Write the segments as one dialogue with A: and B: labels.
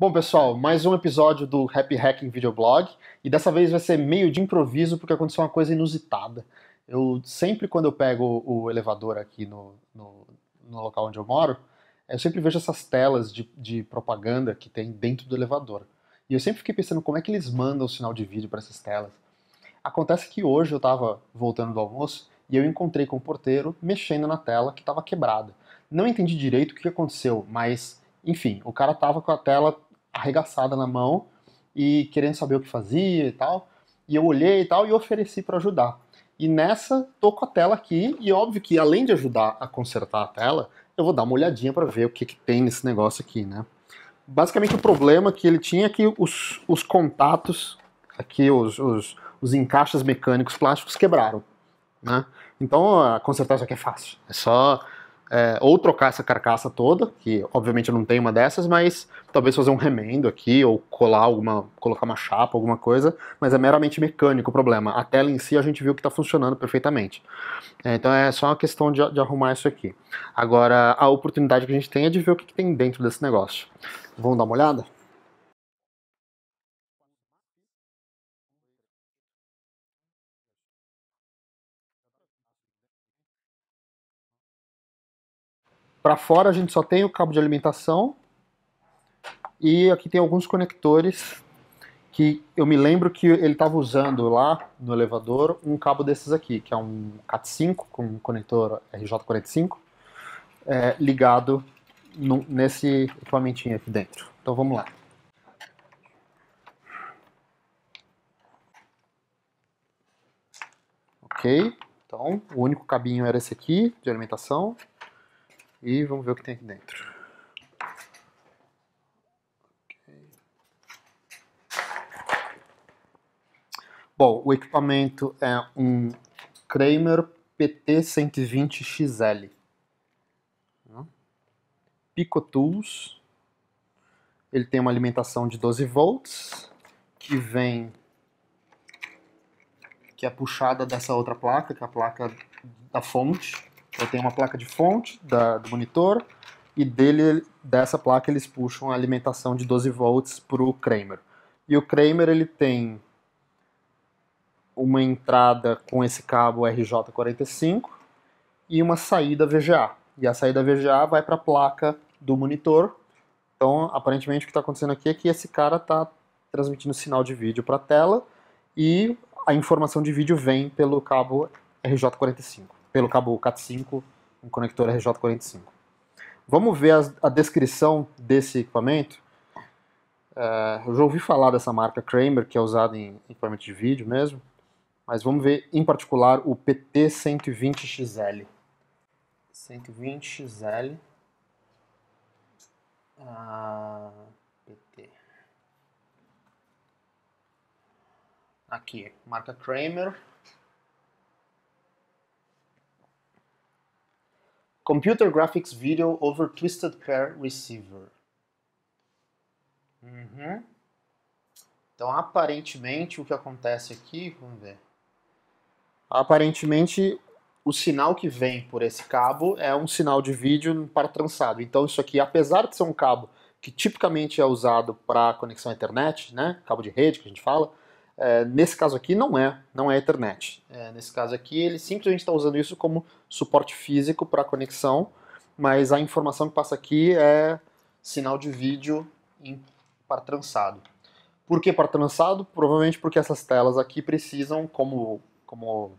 A: Bom, pessoal, mais um episódio do Happy Hacking Videoblog e dessa vez vai ser meio de improviso porque aconteceu uma coisa inusitada. Eu sempre, quando eu pego o elevador aqui no, no, no local onde eu moro, eu sempre vejo essas telas de, de, propaganda que tem dentro do elevador. E eu sempre fiquei pensando como é que eles mandam o sinal de vídeo para essas telas. Acontece que hoje eu estava voltando do almoço e eu encontrei com o porteiro mexendo na tela que estava quebrada. Não entendi direito o que aconteceu, mas enfim, o cara estava com a tela arregaçada na mão e querendo saber o que fazia e tal. E eu olhei e tal e ofereci para ajudar. E nessa, tô com a tela aqui e é óbvio que além de ajudar a consertar a tela, eu vou dar uma olhadinha para ver o que, que tem nesse negócio aqui, né? Basicamente o problema que ele tinha é que os, os contatos, aqui os, os, os encaixes mecânicos plásticos quebraram, né? Então, consertar isso aqui é fácil. É só é, ou trocar essa carcaça toda, que obviamente eu não tenho uma dessas, mas talvez fazer um remendo aqui, ou colar alguma, colocar uma chapa, alguma coisa, mas é meramente mecânico o problema. A tela em si a gente viu que está funcionando perfeitamente. É, então é só uma questão de, de, arrumar isso aqui. Agora, a oportunidade que a gente tem é de ver o que, que tem dentro desse negócio. Vamos dar uma olhada? Para fora a gente só tem o cabo de alimentação e aqui tem alguns conectores que eu me lembro que ele estava usando lá no elevador um cabo desses aqui, que é um CAT5 com um conector RJ45 é, ligado no, nesse equipamentinho aqui dentro. Então vamos lá. Ok, então o único cabinho era esse aqui de alimentação. E vamos ver o que tem aqui dentro. Bom, o equipamento é um Kramer PT120XL. Hum? Picotools. Ele tem uma alimentação de 12 volts, que vem que é puxada dessa outra placa, que é a placa da fonte. Eu tenho uma placa de fonte da, do monitor e dele, dessa placa eles puxam a alimentação de 12 volts para o Kramer. E o Kramer ele tem uma entrada com esse cabo RJ45 e uma saída VGA. E a saída VGA vai para a placa do monitor. Então, aparentemente, o que está acontecendo aqui é que esse cara está transmitindo sinal de vídeo para a tela e a informação de vídeo vem pelo cabo RJ45 pelo cabo CAT5, um conector RJ45. Vamos ver a, a descrição desse equipamento. É, eu já ouvi falar dessa marca Kramer, que é usada em equipamento de vídeo mesmo, mas vamos ver em particular o PT120XL. 120XL. Ah, Aqui, marca Kramer. Computer Graphics Video over Twisted Pair Receiver. Uhum. Então, aparentemente, o que acontece aqui, vamos ver. Aparentemente, o sinal que vem por esse cabo é um sinal de vídeo para trançado. Então, isso aqui, apesar de ser um cabo que tipicamente é usado para conexão à internet, né, cabo de rede que a gente fala, é, nesse caso aqui não é, não é Ethernet. É, nesse caso aqui ele simplesmente está usando isso como suporte físico para conexão, mas a informação que passa aqui é sinal de vídeo em par trançado. Por que par trançado? Provavelmente porque essas telas aqui precisam, como, como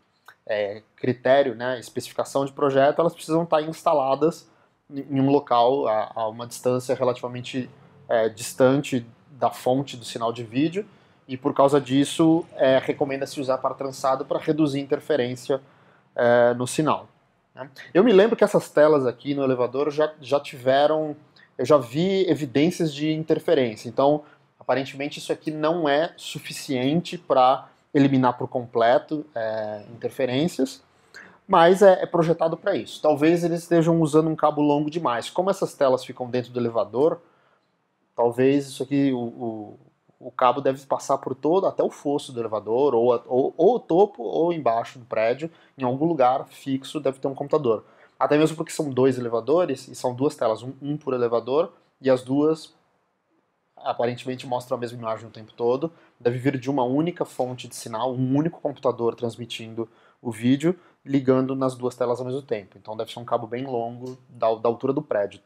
A: é, critério, né, especificação de projeto, elas precisam estar tá instaladas em um local a, a uma distância relativamente é, distante da fonte do sinal de vídeo e por causa disso é, recomenda-se usar par trançado para reduzir interferência é, no sinal. Né? Eu me lembro que essas telas aqui no elevador já, já tiveram, eu já vi evidências de interferência, então aparentemente isso aqui não é suficiente para eliminar por completo é, interferências, mas é, é projetado para isso. Talvez eles estejam usando um cabo longo demais. Como essas telas ficam dentro do elevador, talvez isso aqui, o o cabo deve passar por todo, até o fosso do elevador, ou, ou, ou o topo, ou embaixo do prédio, em algum lugar fixo deve ter um computador. Até mesmo porque são dois elevadores, e são duas telas, um, um por elevador, e as duas aparentemente mostram a mesma imagem o tempo todo, deve vir de uma única fonte de sinal, um único computador transmitindo o vídeo, ligando nas duas telas ao mesmo tempo. Então deve ser um cabo bem longo, da, da altura do prédio.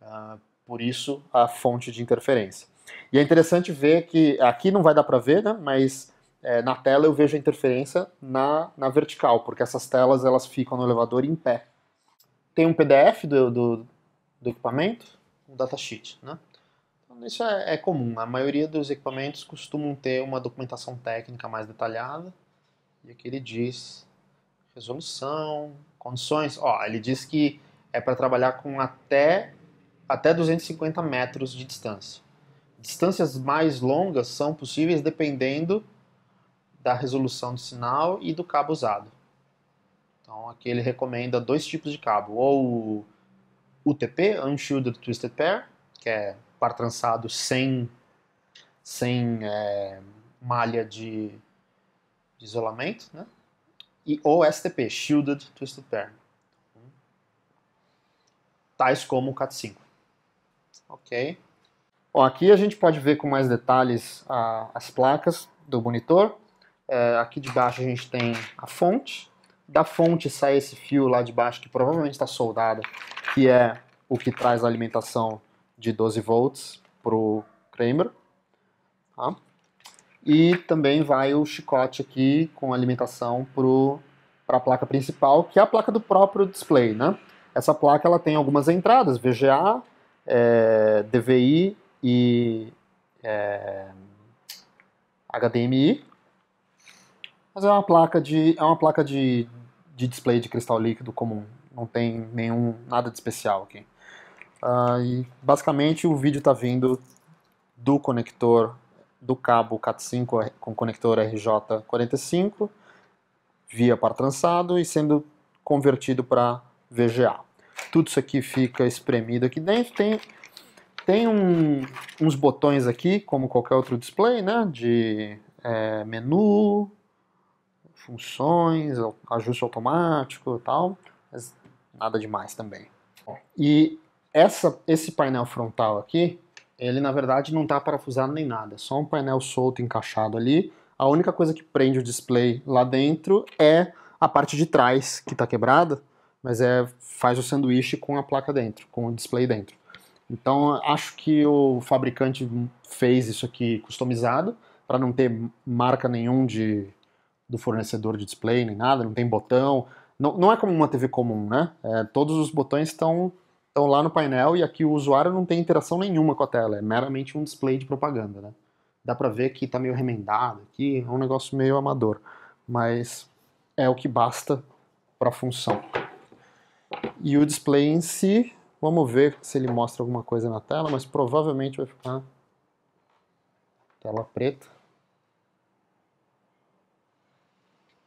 A: Uh, por isso, a fonte de interferência. E é interessante ver que aqui não vai dar para ver, né? Mas é, na tela eu vejo a interferência na, na vertical, porque essas telas elas ficam no elevador em pé. Tem um PDF do, do, do equipamento, um datasheet, né? Então, isso é, é comum. A maioria dos equipamentos costumam ter uma documentação técnica mais detalhada. E aqui ele diz resolução, condições. Ó, ele diz que é para trabalhar com até, até 250 metros de distância distâncias mais longas são possíveis dependendo da resolução do sinal e do cabo usado. Então aqui ele recomenda dois tipos de cabo, ou UTP, Unshielded Twisted Pair, que é par trançado sem, sem é, malha de, de, isolamento, né? e, ou STP, Shielded Twisted Pair, tais como o CAT5. Ok. Bom, aqui a gente pode ver com mais detalhes a, as placas do monitor. É, aqui de baixo a gente tem a fonte. Da fonte sai esse fio lá de baixo que provavelmente está soldado, que é o que traz a alimentação de 12 volts para o Kramer. Tá? E também vai o chicote aqui com alimentação para a placa principal, que é a placa do próprio display. Né? Essa placa ela tem algumas entradas, VGA, é, DVI e é, HDMI. Mas é uma placa de é uma placa de, de display de cristal líquido comum. Não tem nenhum nada de especial aqui. Ah, e basicamente o vídeo está vindo do conector do cabo CAT5 com conector RJ45 via par trançado e sendo convertido para VGA. Tudo isso aqui fica espremido aqui dentro. Tem tem um, uns botões aqui, como qualquer outro display, né? De é, menu, funções, ajuste automático e tal, mas nada demais também. E essa, esse painel frontal aqui, ele na verdade não está parafusado nem nada, é só um painel solto encaixado ali. A única coisa que prende o display lá dentro é a parte de trás que está quebrada, mas é faz o sanduíche com a placa dentro, com o display dentro. Então, acho que o fabricante fez isso aqui customizado para não ter marca nenhum de, do fornecedor de display nem nada, não tem botão. Não, não é como uma TV comum, né? É, todos os botões estão estão lá no painel e aqui o usuário não tem interação nenhuma com a tela, é meramente um display de propaganda, né? Dá para ver que está meio remendado aqui, é um negócio meio amador, mas é o que basta para a função. E o display em si Vamos ver se ele mostra alguma coisa na tela, mas provavelmente vai ficar tela preta.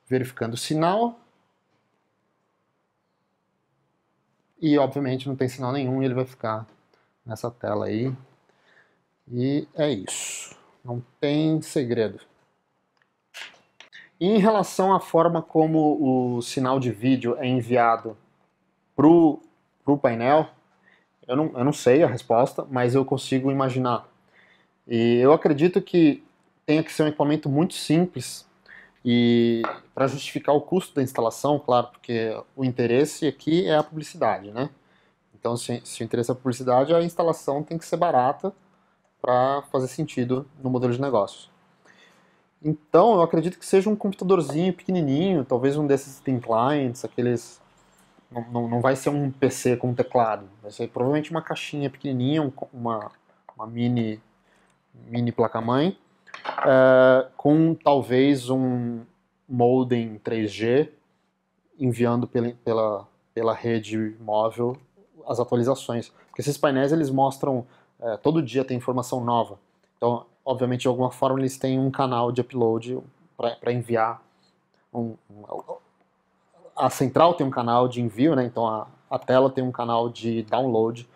A: Verificando o sinal. E obviamente não tem sinal nenhum, ele vai ficar nessa tela aí. E é isso. Não tem segredo. Em relação à forma como o sinal de vídeo é enviado para o painel, eu não, eu não sei a resposta, mas eu consigo imaginar. E eu acredito que tenha que ser um equipamento muito simples e para justificar o custo da instalação, claro, porque o interesse aqui é a publicidade, né? Então, se, se o interesse é a publicidade, a instalação tem que ser barata para fazer sentido no modelo de negócio. Então, eu acredito que seja um computadorzinho pequenininho, talvez um desses thin clients, aqueles não, não, vai ser um PC com teclado, vai ser provavelmente uma caixinha pequenininha, uma, uma mini, mini placa-mãe, é, com talvez um modem 3G enviando pela, pela, pela rede móvel as atualizações. Porque esses painéis eles mostram, é, todo dia tem informação nova. Então, obviamente, de alguma forma eles têm um canal de upload para enviar um, um, a central tem um canal de envio, né? Então a, a tela tem um canal de download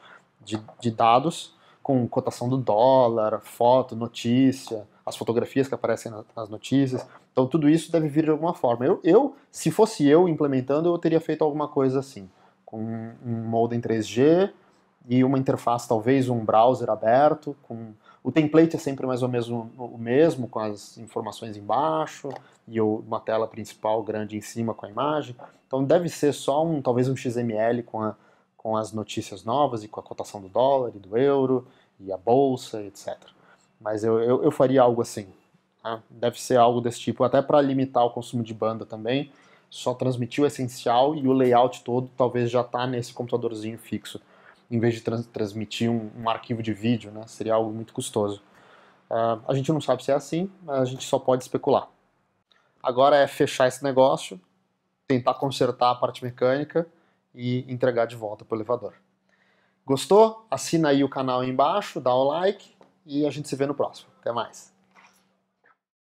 A: de, de dados com cotação do dólar, foto, notícia, as fotografias que aparecem nas notícias. Então tudo isso deve vir de alguma forma. Eu, eu se fosse eu implementando, eu teria feito alguma coisa assim, com um modem 3G e uma interface, talvez um browser aberto, com o template é sempre mais ou menos o mesmo, com as informações embaixo e uma tela principal grande em cima com a imagem. Então deve ser só um, talvez um XML com, a, com as notícias novas e com a cotação do dólar e do euro e a bolsa, etc. Mas eu, eu, eu faria algo assim. Tá? Deve ser algo desse tipo, até para limitar o consumo de banda também. Só transmitir o essencial e o layout todo talvez já está nesse computadorzinho fixo em vez de trans transmitir um, um, arquivo de vídeo, né? Seria algo muito custoso. Uh, a gente não sabe se é assim, mas a gente só pode especular. Agora é fechar esse negócio, tentar consertar a parte mecânica e entregar de volta para o elevador. Gostou? Assina aí o canal aí embaixo, dá o like e a gente se vê no próximo. Até mais!